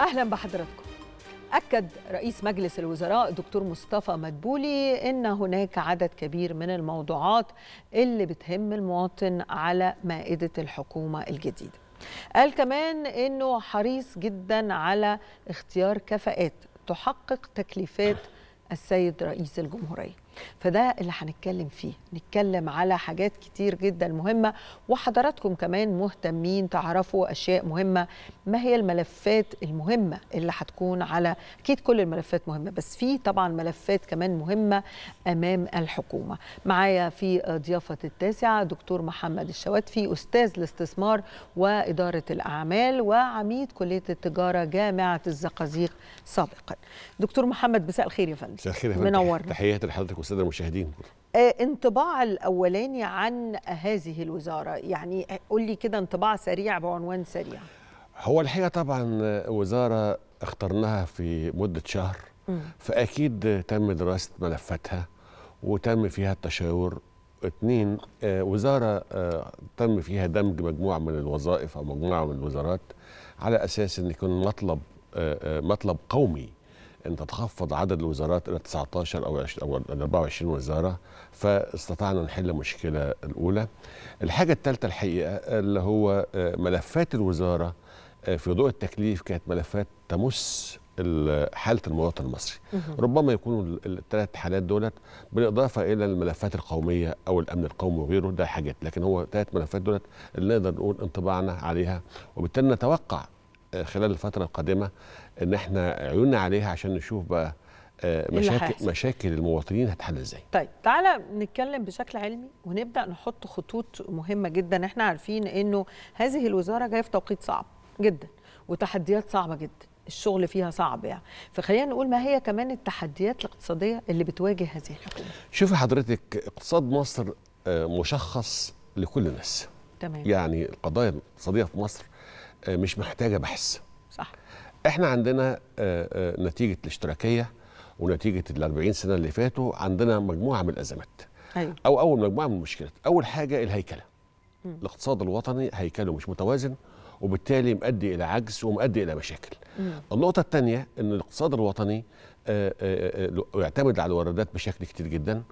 اهلا بحضراتكم أكد رئيس مجلس الوزراء دكتور مصطفى مدبولي إن هناك عدد كبير من الموضوعات اللي بتهم المواطن على مائدة الحكومة الجديدة قال كمان إنه حريص جدا على اختيار كفاءات تحقق تكليفات السيد رئيس الجمهورية فده اللي هنتكلم فيه نتكلم على حاجات كتير جدا مهمة وحضراتكم كمان مهتمين تعرفوا أشياء مهمة ما هي الملفات المهمة اللي هتكون على أكيد كل الملفات مهمة بس في طبعا ملفات كمان مهمة أمام الحكومة معايا في ضيافة التاسعة دكتور محمد الشواتفي أستاذ الاستثمار وإدارة الأعمال وعميد كلية التجارة جامعة الزقازيق سابقا دكتور محمد مساء الخير يا فندم مساء الخير يا فندم منورنا تحياتي لحضرتك الساده المشاهدين آه، انطباع الاولاني عن هذه الوزاره يعني قول لي كده انطباع سريع بعنوان سريع هو الحقيقه طبعا وزاره اخترناها في مده شهر فاكيد تم دراسه ملفاتها وتم فيها التشاور اثنين آه، وزاره آه، تم فيها دمج مجموعه من الوظائف او مجموعه من الوزارات على اساس ان يكون مطلب مطلب قومي ان تتخفض عدد الوزارات الى 19 او او 24 وزاره فاستطعنا نحل المشكله الاولى. الحاجه الثالثه الحقيقه اللي هو آه، ملفات الوزاره آه، في ضوء التكليف كانت ملفات تمس حاله المواطن المصري ربما يكونوا الثلاث حالات دولت بالاضافه الى الملفات القوميه او الامن القومي وغيره ده حاجات لكن هو ثلاث ملفات دولت اللي نقدر نقول انطباعنا عليها وبالتالي نتوقع آه، خلال الفتره القادمه ان احنا عيوننا عليها عشان نشوف بقى آه، مشاكل مشاكل المواطنين هتحل ازاي طيب تعالى نتكلم بشكل علمي ونبدا نحط خطوط مهمه جدا احنا عارفين انه هذه الوزاره جايه في توقيت صعب جدا وتحديات صعبه جدا الشغل فيها صعب يعني فخلينا نقول ما هي كمان التحديات الاقتصاديه اللي بتواجه هذه الحكومه شوفي حضرتك اقتصاد مصر آه، مشخص لكل الناس تمام يعني القضايا الاقتصاديه في مصر آه، مش محتاجه بحث صح احنا عندنا آه، آه، نتيجه الاشتراكيه ونتيجه ال 40 سنه اللي فاتوا عندنا مجموعه من الازمات أيوة. او اول مجموعه من المشكلات اول حاجه الهيكله م. الاقتصاد الوطني هيكله مش متوازن وبالتالي مؤدي الى عجز ومؤدي الى مشاكل م. النقطه الثانيه ان الاقتصاد الوطني آه، آه، آه، يعتمد على الواردات بشكل كتير جدا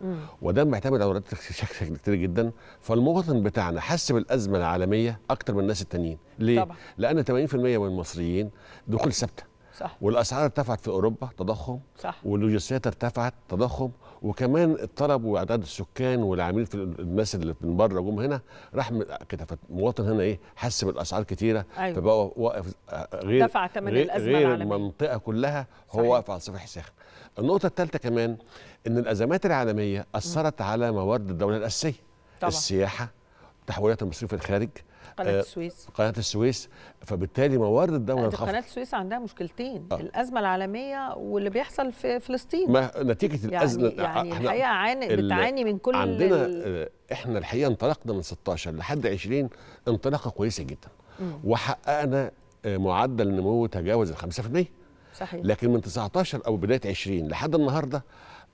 ودام معتمد على الواردات بشكل كتير جدا فالمواطن بتاعنا حس بالازمه العالميه اكتر من الناس التانيين ليه؟ طبعا. لان 80% من المصريين دخول ثابته صح والاسعار ارتفعت في اوروبا تضخم صح واللوجستيات ارتفعت تضخم وكمان الطلب واعداد السكان والعاملين في الناس اللي من بره جم هنا راح كده فالمواطن هنا ايه حس بالاسعار كتيره أيوة. فبقى واقف غير دفع ثمن غير, غير المنطقه كلها هو صحيح. واقف على صفيح ساخن النقطه الثالثه كمان ان الازمات العالميه اثرت م. على موارد الدوله الاساسيه السياحه تحويلات المصريين في الخارج قناه آه، السويس قناه السويس فبالتالي موارد الدوله قناه السويس عندها مشكلتين آه. الازمه العالميه واللي بيحصل في فلسطين ما نتيجه يعني الازمه آه، يعني احنا الحقيقه عاني بتعاني من كل عندنا آه، احنا الحقيقه انطلقنا من 16 لحد 20 انطلاقه كويسه جدا وحققنا معدل نمو تجاوز ال 5% صحيح. لكن من 19 او بدايه 20 لحد النهارده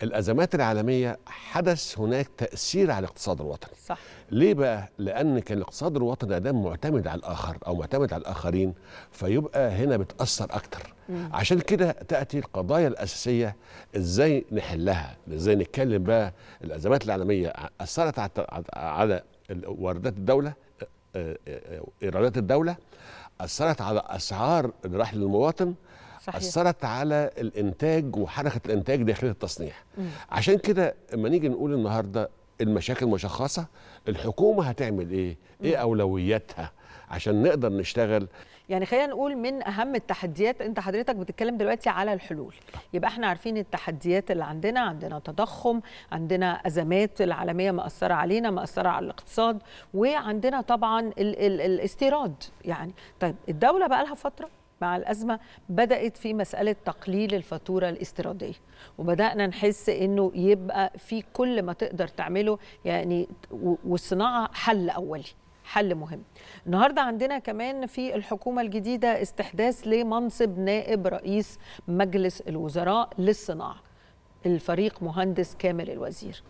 الازمات العالميه حدث هناك تاثير على الاقتصاد الوطني صح. ليه بقى لان كان الاقتصاد الوطني ده معتمد على الاخر او معتمد على الاخرين فيبقى هنا بتاثر اكتر مم. عشان كده تاتي القضايا الاساسيه ازاي نحلها ازاي نتكلم بقى الازمات العالميه اثرت على واردات الدوله آه، آه، آه، ايرادات الدوله اثرت على اسعار الرحل للمواطن صحيح. اثرت على الانتاج وحركه الانتاج داخل التصنيع مم. عشان كده لما نيجي نقول النهارده المشاكل مشخصه الحكومه هتعمل ايه, إيه مم. ايه اولوياتها عشان نقدر نشتغل يعني خلينا نقول من اهم التحديات انت حضرتك بتتكلم دلوقتي على الحلول يبقى احنا عارفين التحديات اللي عندنا عندنا تضخم عندنا ازمات العالميه مأثره علينا مأثره على الاقتصاد وعندنا طبعا ال ال الاستيراد يعني طيب الدوله بقى لها فتره مع الأزمة بدأت في مسألة تقليل الفاتورة الاستيرادية وبدأنا نحس إنه يبقى في كل ما تقدر تعمله يعني والصناعة حل أولي حل مهم النهاردة عندنا كمان في الحكومة الجديدة استحداث لمنصب نائب رئيس مجلس الوزراء للصناعة الفريق مهندس كامل الوزير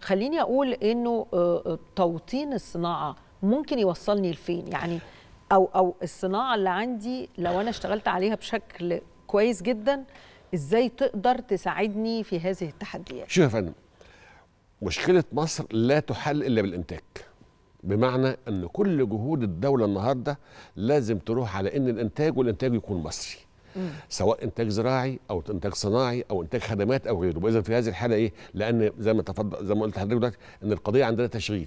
خليني أقول أنه آه، آه، توطين الصناعة ممكن يوصلني لفين يعني او او الصناعه اللي عندي لو انا اشتغلت عليها بشكل كويس جدا ازاي تقدر تساعدني في هذه التحديات شوف يا فندم مشكله مصر لا تحل الا بالانتاج بمعنى ان كل جهود الدوله النهارده لازم تروح على ان الانتاج والانتاج يكون مصري مم. سواء انتاج زراعي او انتاج صناعي او انتاج خدمات او غيره واذا في هذه الحاله ايه لان زي ما تفضل زي ما قلت لحضرتك دلوقتي ان القضيه عندنا تشغيل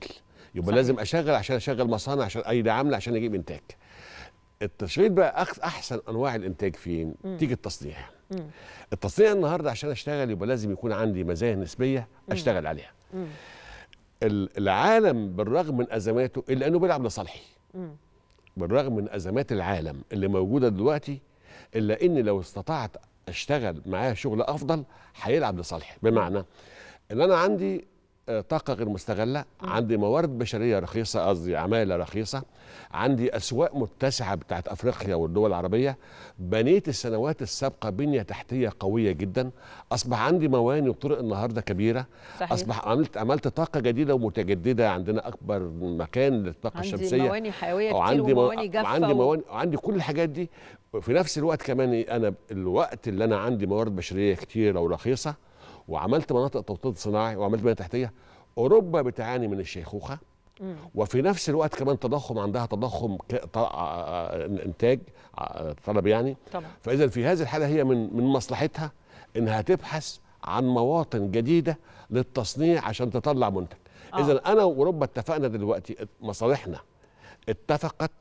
يبقى صحيح. لازم اشغل عشان اشغل مصانع عشان ايد عامله عشان اجيب انتاج التشغيل بقى احسن انواع الانتاج فين تيجي التصنيع مم. التصنيع النهارده عشان اشتغل يبقى لازم يكون عندي مزايا نسبيه اشتغل عليها مم. العالم بالرغم من ازماته الا انه بيلعب لصالحي بالرغم من ازمات العالم اللي موجوده دلوقتي الا ان لو استطعت اشتغل معاه شغل افضل هيلعب لصالحي بمعنى ان انا عندي آه، طاقة غير مستغلة عندي موارد بشرية رخيصة قصدي عمالة رخيصة عندي أسواق متسعة بتاعت أفريقيا والدول العربية بنيت السنوات السابقة بنية تحتية قوية جدا أصبح عندي مواني وطرق النهاردة كبيرة صحيح. أصبح عملت عملت طاقة جديدة ومتجددة عندنا أكبر مكان للطاقة عندي الشمسية عندي مواني حيوية كتير وعندي ومواني جافة وعندي, مواني وعندي كل الحاجات دي وفي نفس الوقت كمان أنا الوقت اللي أنا عندي موارد بشرية كتير ورخيصة وعملت مناطق توطين صناعي وعملت بنيه تحتيه اوروبا بتعاني من الشيخوخه وفي نفس الوقت كمان تضخم عندها تضخم انتاج طلب يعني طبعا. فاذا في هذه الحاله هي من من مصلحتها انها تبحث عن مواطن جديده للتصنيع عشان تطلع منتج آه. اذا انا واوروبا اتفقنا دلوقتي مصالحنا اتفقت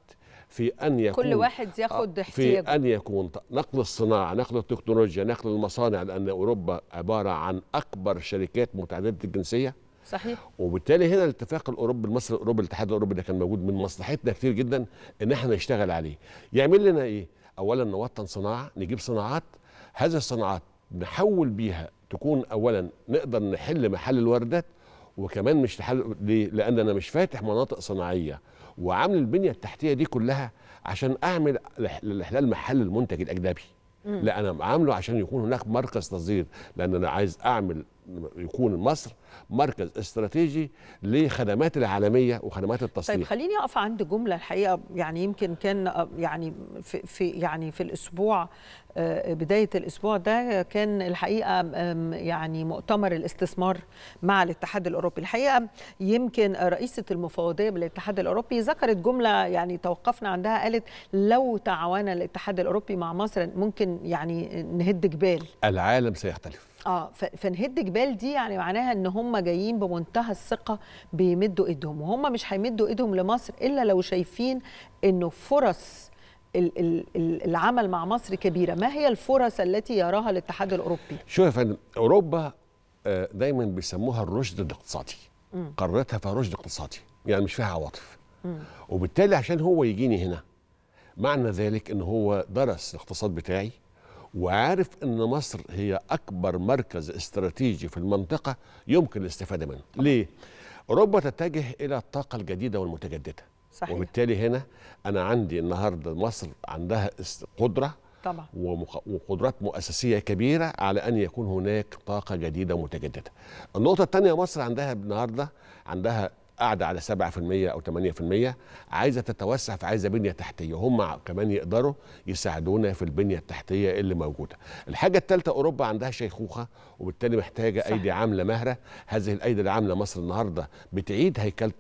في ان يكون كل واحد ياخد آه، احتياجه في ان يكون نقل الصناعه نقل التكنولوجيا نقل المصانع لان اوروبا عباره عن اكبر شركات متعدده الجنسيه صحيح وبالتالي هنا الاتفاق الاوروبي المصري الاوروبي الاتحاد الاوروبي اللي كان موجود من مصلحتنا كتير جدا ان احنا نشتغل عليه يعمل لنا ايه اولا نوطن صناعه نجيب صناعات هذه الصناعات نحول بيها تكون اولا نقدر نحل محل الواردات وكمان مش لحل ليه؟ لان انا مش فاتح مناطق صناعيه وعامل البنيه التحتيه دي كلها عشان اعمل للاحلال محل المنتج الاجنبي لا انا عامله عشان يكون هناك مركز تصدير لان انا عايز اعمل يكون مصر مركز استراتيجي لخدمات العالميه وخدمات التصنيع. طيب خليني اقف عند جمله الحقيقه يعني يمكن كان يعني في, في يعني في الاسبوع آه، بدايه الاسبوع ده كان الحقيقه يعني مؤتمر الاستثمار مع الاتحاد الاوروبي، الحقيقه يمكن رئيسه المفوضيه بالاتحاد الاوروبي ذكرت جمله يعني توقفنا عندها قالت لو تعاون الاتحاد الاوروبي مع مصر ممكن يعني نهد جبال. العالم سيختلف. اه فنهد جبال دي يعني معناها ان هم جايين بمنتهى الثقه بيمدوا ايدهم وهم مش هيمدوا ايدهم لمصر الا لو شايفين انه فرص العمل مع مصر كبيره ما هي الفرص التي يراها الاتحاد الاوروبي شوف يا فندم اوروبا آه، دايما بيسموها الرشد الاقتصادي قارتها فيها رشد اقتصادي يعني مش فيها عواطف وبالتالي عشان هو يجيني هنا معنى ذلك ان هو درس الاقتصاد بتاعي وعارف ان مصر هي اكبر مركز استراتيجي في المنطقه يمكن الاستفاده منه طبعا. ليه اوروبا تتجه الى الطاقه الجديده والمتجدده صحيح. وبالتالي هنا انا عندي النهارده مصر عندها قدره طبعا وقدرات مؤسسيه كبيره على ان يكون هناك طاقه جديده متجدده. النقطه الثانيه مصر عندها النهارده عندها قاعده على 7% او 8% عايزه تتوسع فعايزه بنيه تحتيه هم كمان يقدروا يساعدونا في البنيه التحتيه اللي موجوده. الحاجه الثالثه اوروبا عندها شيخوخه وبالتالي محتاجه صح. ايدي عامله مهره هذه الايدي العامله مصر النهارده بتعيد هيكله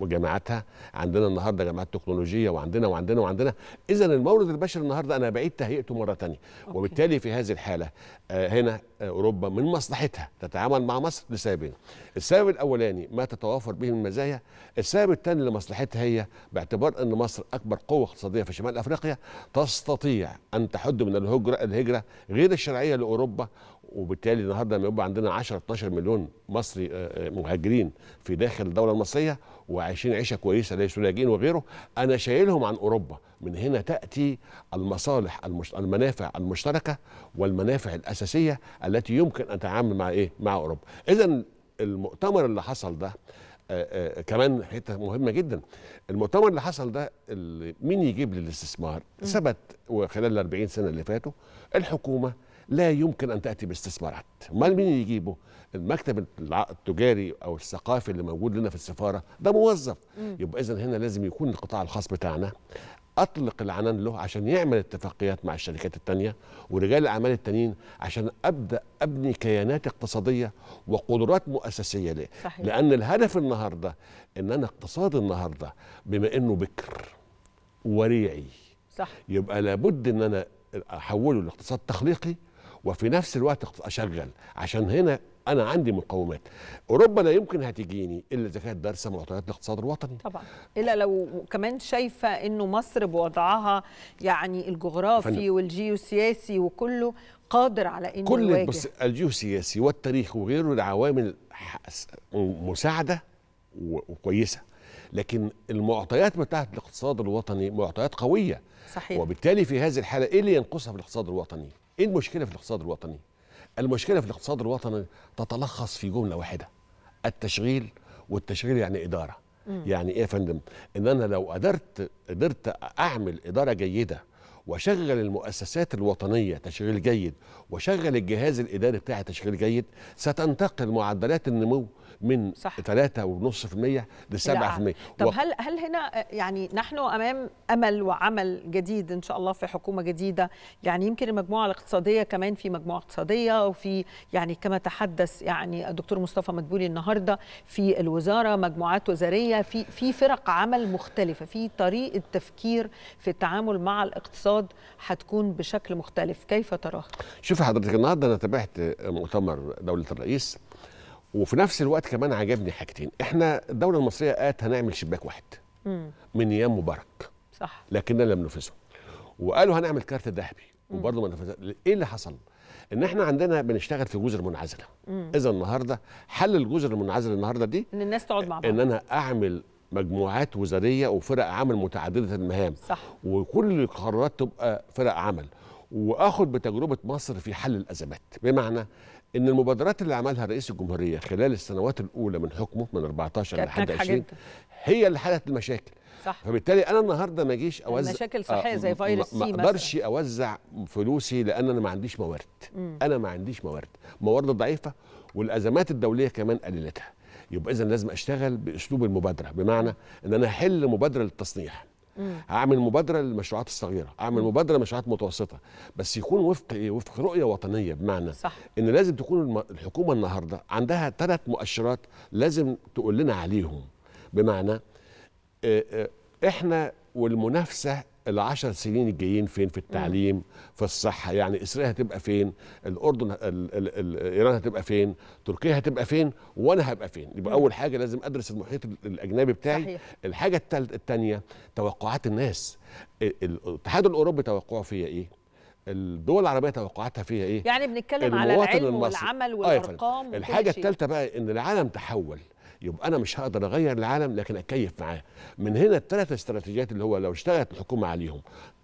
جامعاتها، عندنا النهارده جامعات تكنولوجيه وعندنا وعندنا وعندنا، اذا المورد البشري النهارده انا بعيد تهيئته مره ثانيه، وبالتالي في هذه الحاله آه، هنا آه، اوروبا من مصلحتها تتعامل مع مصر لسببين. السبب الاولاني ما تتوافر به من المزايا السبب الثاني لمصلحتها هي باعتبار ان مصر اكبر قوه اقتصاديه في شمال افريقيا تستطيع ان تحد من الهجره الهجره غير الشرعيه لاوروبا وبالتالي النهارده لما يبقى عندنا 10 12 مليون مصري آه، آه، مهاجرين في داخل الدوله المصريه وعايشين عيشه كويسه ليسوا لاجئين وغيره انا شايلهم عن اوروبا من هنا تاتي المصالح المش... المنافع المشتركه والمنافع الاساسيه التي يمكن ان تعامل مع ايه مع اوروبا اذا المؤتمر اللي حصل ده آه، آه، كمان حته مهمه جدا المؤتمر اللي حصل ده اللي مين يجيب لي الاستثمار ثبت وخلال ال 40 سنه اللي فاتوا الحكومه لا يمكن ان تاتي باستثمارات امال مين يجيبه المكتب التجاري او الثقافي اللي موجود لنا في السفاره ده موظف يبقى اذا هنا لازم يكون القطاع الخاص بتاعنا اطلق العنان له عشان يعمل اتفاقيات مع الشركات التانية ورجال الاعمال التانيين عشان ابدا ابني كيانات اقتصاديه وقدرات مؤسسيه ليه صحيح. لان الهدف النهارده ان انا اقتصاد النهارده بما انه بكر وريعي صح يبقى لابد ان انا احوله لاقتصاد تخليقي وفي نفس الوقت اشغل عشان هنا انا عندي مقومات اوروبا لا يمكن هتجيني الا اذا كانت دارسه معطيات الاقتصاد الوطني طبعا الا لو كمان شايفه انه مصر بوضعها يعني الجغرافي والجيوسياسي وكله قادر على انه كل بس الجيوسياسي والتاريخ وغيره العوامل مساعده وكويسه لكن المعطيات بتاعت الاقتصاد الوطني معطيات قويه صحيح وبالتالي في هذه الحاله ايه اللي ينقصها في الاقتصاد الوطني؟ ايه المشكله في الاقتصاد الوطني؟ المشكله في الاقتصاد الوطني تتلخص في جمله واحده التشغيل والتشغيل يعني اداره مم. يعني ايه يا فندم ان انا لو قدرت قدرت اعمل اداره جيده واشغل المؤسسات الوطنيه تشغيل جيد واشغل الجهاز الاداري بتاعي تشغيل جيد ستنتقل معدلات النمو من صح. 3.5% ل 7% طب و... هل هل هنا يعني نحن امام امل وعمل جديد ان شاء الله في حكومه جديده يعني يمكن المجموعه الاقتصاديه كمان في مجموعه اقتصاديه وفي يعني كما تحدث يعني الدكتور مصطفى مدبولي النهارده في الوزاره مجموعات وزاريه في في فرق عمل مختلفه في طريقه تفكير في التعامل مع الاقتصاد هتكون بشكل مختلف كيف تراها شوفي حضرتك النهارده انا تابعت مؤتمر دوله الرئيس وفي نفس الوقت كمان عجبني حاجتين احنا الدوله المصريه قالت هنعمل شباك واحد مم. من ايام مبارك صح لكننا لم ننفذه وقالوا هنعمل كارت ذهبي وبرضه ما نفذ ايه اللي حصل ان احنا عندنا بنشتغل في جزر منعزله اذا النهارده حل الجزر المنعزله النهارده دي ان الناس تقعد مع بعض ان انا اعمل مجموعات وزاريه وفرق عمل متعدده المهام صح وكل القرارات تبقى فرق عمل واخد بتجربه مصر في حل الازمات بمعنى ان المبادرات اللي عملها رئيس الجمهوريه خلال السنوات الاولى من حكمه من 14 لحد 20 هي اللي حلت المشاكل صح فبالتالي انا النهارده ما اجيش اوزع مشاكل آه، صحيه زي فيروس سي مثلا ما اقدرش اوزع فلوسي لان انا ما عنديش موارد مم. انا ما عنديش موارد موارد ضعيفه والازمات الدوليه كمان قللتها يبقى اذا لازم اشتغل باسلوب المبادره بمعنى ان انا احل مبادره للتصنيع هعمل مبادره للمشروعات الصغيره اعمل مبادره لمشروعات متوسطه بس يكون وفق ايه وفق رؤيه وطنيه بمعنى صح. ان لازم تكون الحكومه النهارده عندها ثلاث مؤشرات لازم تقول لنا عليهم بمعنى آه، آه، احنا والمنافسه العشر سنين الجايين فين في التعليم مم. في الصحة يعني إسرائيل هتبقى فين الأردن الـ الـ الـ إيران هتبقى فين تركيا هتبقى فين وأنا هبقى فين يبقى أول حاجة لازم أدرس المحيط الأجنبي بتاعي صحيح. الحاجة الثانية توقعات الناس الاتحاد الأوروبي توقعه فيها إيه الدول العربية توقعاتها فيها إيه يعني بنتكلم على العلم المصري. والعمل آه والأرقام آه الحاجة الثالثة بقى إن العالم تحول يبقى انا مش هقدر اغير العالم لكن اكيف معاه من هنا الثلاث استراتيجيات اللي هو لو اشتغلت الحكومه عليهم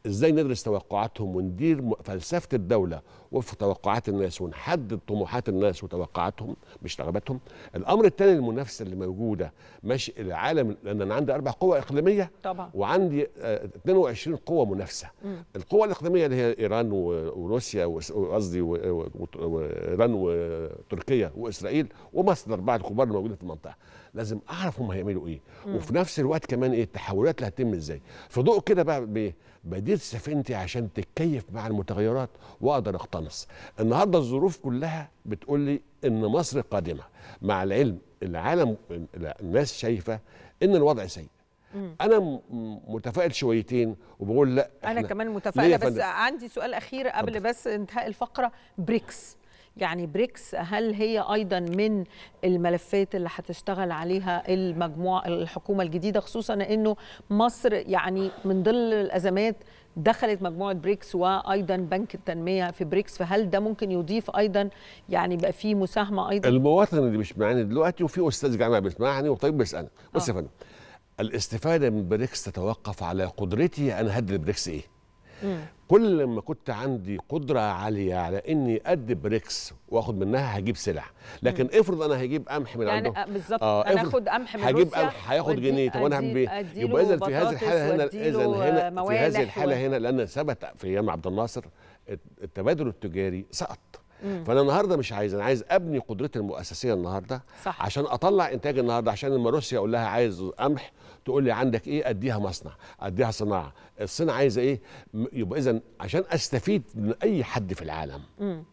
ازاي ندرس توقعاتهم وندير فلسفه الدوله وفق توقعات الناس ونحدد طموحات الناس وتوقعاتهم مش رغباتهم الامر الثاني المنافسه اللي موجوده ماشي العالم لان انا عندي اربع قوى اقليميه طبعا وعندي 22 آه، قوه منافسه القوى الاقليميه اللي هي ايران وروسيا قصدي وايران وتركيا واسرائيل ومصر الاربعه الكبار الموجودين في المنطقه لازم اعرف هم هيعملوا ايه مم. وفي نفس الوقت كمان ايه التحولات اللي هتتم ازاي في ضوء كده بقى بدير سفينتي عشان تتكيف مع المتغيرات واقدر اقتنص النهارده الظروف كلها بتقول لي ان مصر قادمه مع العلم العالم الناس شايفه ان الوضع سيء انا متفائل شويتين وبقول لا انا كمان متفائله بس عندي سؤال اخير قبل بس انتهاء الفقره بريكس يعني بريكس هل هي ايضا من الملفات اللي هتشتغل عليها المجموعه الحكومه الجديده خصوصا انه مصر يعني من ضمن الازمات دخلت مجموعه بريكس وايضا بنك التنميه في بريكس فهل ده ممكن يضيف ايضا يعني يبقى فيه مساهمه ايضا المواطن اللي مش معانا دلوقتي وفي استاذ جامعه بيسمعني وطيب بيسالنا بص آه. يا فندم الاستفاده من بريكس تتوقف على قدرتي انا هدي بريكس ايه كل ما كنت عندي قدره عاليه على اني ادي بريكس واخد منها هجيب سلع لكن مم. افرض انا هجيب قمح من يعني عندهم آه، بالظبط آه انا اخد قمح من هجيب قمح هياخد جنيه طب انا هعمل بيه يبقى اذا في هذه الحاله هنا اذا آه، هنا في هذه الحاله هنا لان ثبت في ايام عبد الناصر التبادل التجاري سقط فانا النهارده مش عايز انا عايز ابني قدرتي المؤسسيه النهارده صح. عشان اطلع انتاج النهارده عشان لما روسيا اقول لها عايز قمح تقول لي عندك ايه اديها مصنع اديها صناعه الصين عايزه ايه يبقى اذا عشان استفيد من اي حد في العالم مم.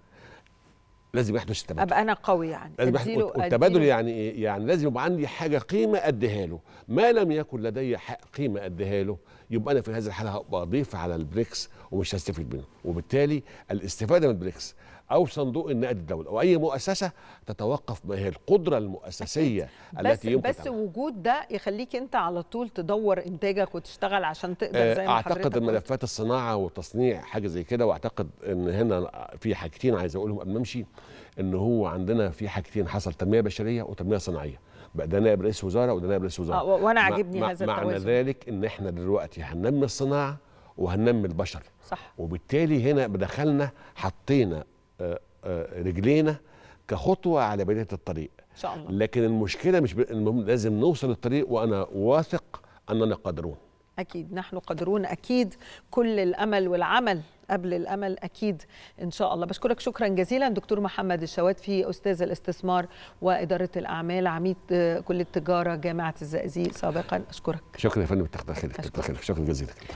لازم يحدث التبادل ابقى انا قوي يعني لازم يحدث والتبادل يعني ايه؟ يعني لازم يبقى عندي حاجه قيمه اديها له، ما لم يكن لدي قيمه اديها له يبقى انا في هذه الحاله هبقى اضيف على البريكس ومش هستفيد منه، وبالتالي الاستفاده من البريكس او صندوق النقد الدولي او اي مؤسسه تتوقف ما هي القدره المؤسسيه التي يمكن بس تعمل. وجود ده يخليك انت على طول تدور انتاجك وتشتغل عشان تقدر آه، زي ما اعتقد ملفات الصناعه والتصنيع حاجه زي كده واعتقد ان هنا في حاجتين عايز اقولهم قبل ما امشي ان هو عندنا في حاجتين حصل تنميه بشريه وتنميه صناعيه بقى ده نائب رئيس وزاره وده نائب رئيس وزاره آه وانا عاجبني هذا التوازن معنى ذلك ان احنا دلوقتي هننمي الصناعه وهننمي البشر صح وبالتالي هنا بدخلنا حطينا رجلينا كخطوه على بدايه الطريق ان شاء الله لكن المشكله مش المهم لازم نوصل الطريق وانا واثق اننا قادرون اكيد نحن قادرون اكيد كل الامل والعمل قبل الامل اكيد ان شاء الله بشكرك شكرا جزيلا دكتور محمد الشوات في استاذ الاستثمار واداره الاعمال عميد آه، كليه التجاره جامعه الزقازيق سابقا اشكرك شكرا يا فندم كتر خيرك شكرا جزيلا